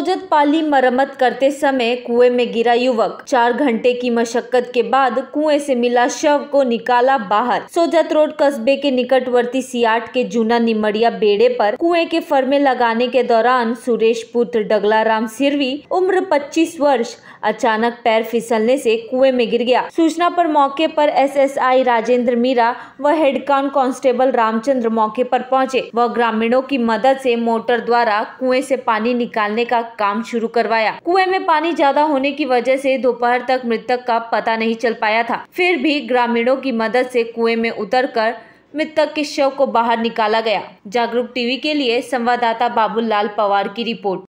सोजत पाली मरम्मत करते समय कुएं में गिरा युवक चार घंटे की मशक्कत के बाद कुएं से मिला शव को निकाला बाहर सोजत रोड कस्बे के निकटवर्ती सियाट के जूना निमड़िया बेड़े पर कुएं के फर्मे लगाने के दौरान सुरेश पुत्र डगला राम सिरवी उम्र 25 वर्ष अचानक पैर फिसलने से कुएं में गिर गया सूचना पर मौके पर एसएसआई राजेंद्र मीरा व हेडकान कांस्टेबल रामचंद्र मौके पर पहुंचे व ग्रामीणों की मदद से मोटर द्वारा कुएं से पानी निकालने का काम शुरू करवाया कुएं में पानी ज्यादा होने की वजह से दोपहर तक मृतक का पता नहीं चल पाया था फिर भी ग्रामीणों की मदद से कुएं में उतरकर मृतक के शव को बाहर निकाला गया जागरूक टीवी के लिए संवाददाता बाबूलाल पवार की रिपोर्ट